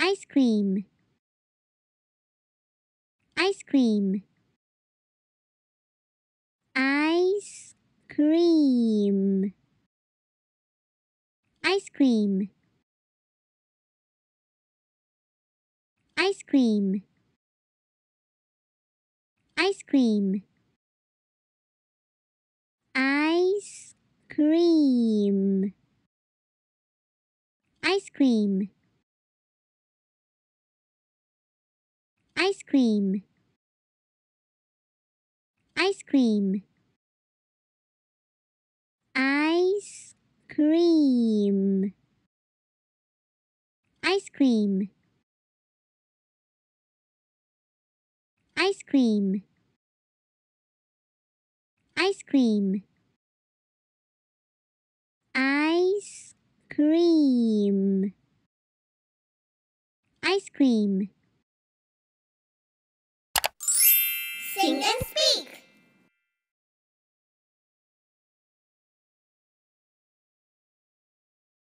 ice cream ice cream ice cream ice cream ice cream ice cream ice cream ice cream ice cream ice cream ice cream ice cream ice cream ice cream ice cream ice cream sing and